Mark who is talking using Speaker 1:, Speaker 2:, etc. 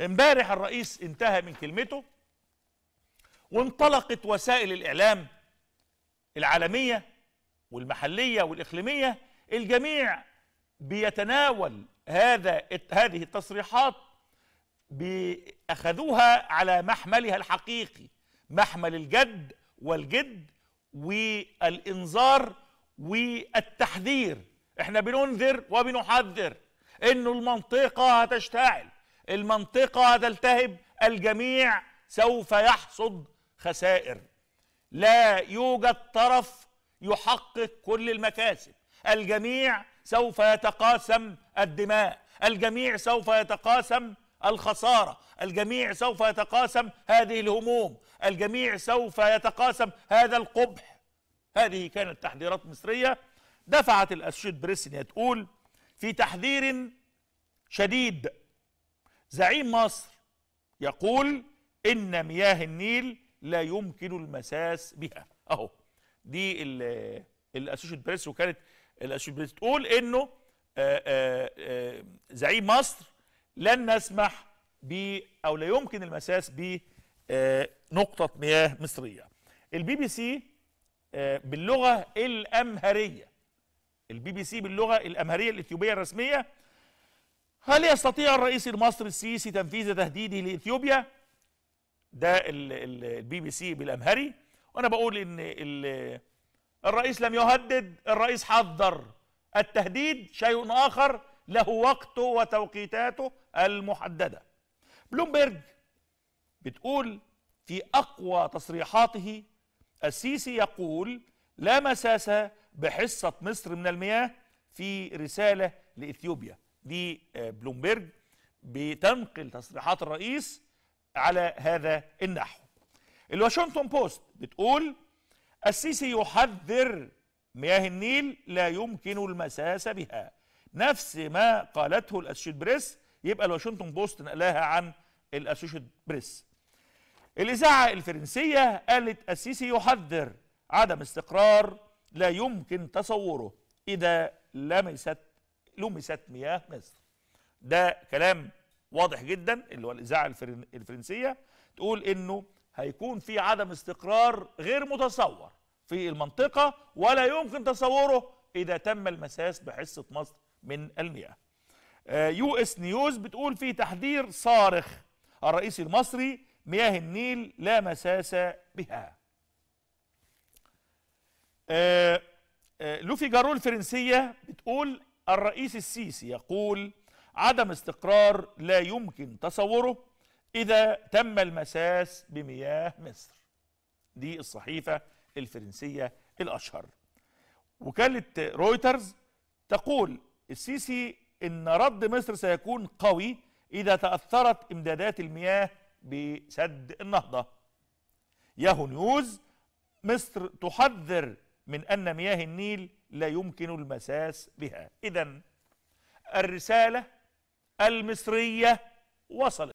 Speaker 1: امبارح الرئيس انتهى من كلمته وانطلقت وسائل الإعلام العالمية والمحلية والإقليمية الجميع بيتناول هذا هذه التصريحات أخذوها على محملها الحقيقي محمل الجد والجد والإنذار والتحذير احنا بننذر وبنحذر ان المنطقة هتشتعل المنطقة تلتهب الجميع سوف يحصد خسائر لا يوجد طرف يحقق كل المكاسب الجميع سوف يتقاسم الدماء الجميع سوف يتقاسم الخسارة الجميع سوف يتقاسم هذه الهموم الجميع سوف يتقاسم هذا القبح هذه كانت تحذيرات مصرية دفعت الأسشيد بريسن تقول في تحذير شديد زعيم مصر يقول ان مياه النيل لا يمكن المساس بها اهو دي الاسوشيت بريس وكانت الاسوشيت بريس تقول انه زعيم مصر لن نسمح ب او لا يمكن المساس بنقطه مياه مصريه البي بي سي باللغه الامهريه البي بي سي باللغه الامهريه الاثيوبيه الرسميه هل يستطيع الرئيس المصري السيسي تنفيذ تهديده لاثيوبيا ده البي بي سي بالامهري وانا بقول ان الرئيس لم يهدد الرئيس حذر التهديد شيء اخر له وقته وتوقيتاته المحدده بلومبرج بتقول في اقوى تصريحاته السيسي يقول لا مساس بحصه مصر من المياه في رساله لاثيوبيا لبلومبرج بتنقل تصريحات الرئيس على هذا النحو الواشنطن بوست بتقول السيسي يحذر مياه النيل لا يمكن المساس بها نفس ما قالته الاسوشيت بريس يبقى الواشنطن بوست نقلاها عن الاسوشيت بريس الاذاعه الفرنسيه قالت السيسي يحذر عدم استقرار لا يمكن تصوره اذا لمست لمست مياه مصر ده كلام واضح جدا اللي هو الاذاعه الفرنسيه تقول انه هيكون في عدم استقرار غير متصور في المنطقه ولا يمكن تصوره اذا تم المساس بحصه مصر من المياه آه، يو اس نيوز بتقول في تحذير صارخ الرئيس المصري مياه النيل لا مساس بها آه، آه، لوفي جارو الفرنسية بتقول الرئيس السيسي يقول عدم استقرار لا يمكن تصوره إذا تم المساس بمياه مصر دي الصحيفة الفرنسية الأشهر وكالة رويترز تقول السيسي إن رد مصر سيكون قوي إذا تأثرت إمدادات المياه بسد النهضة ياهو نيوز مصر تحذر من أن مياه النيل لا يمكن المساس بها إذا الرسالة المصرية وصلت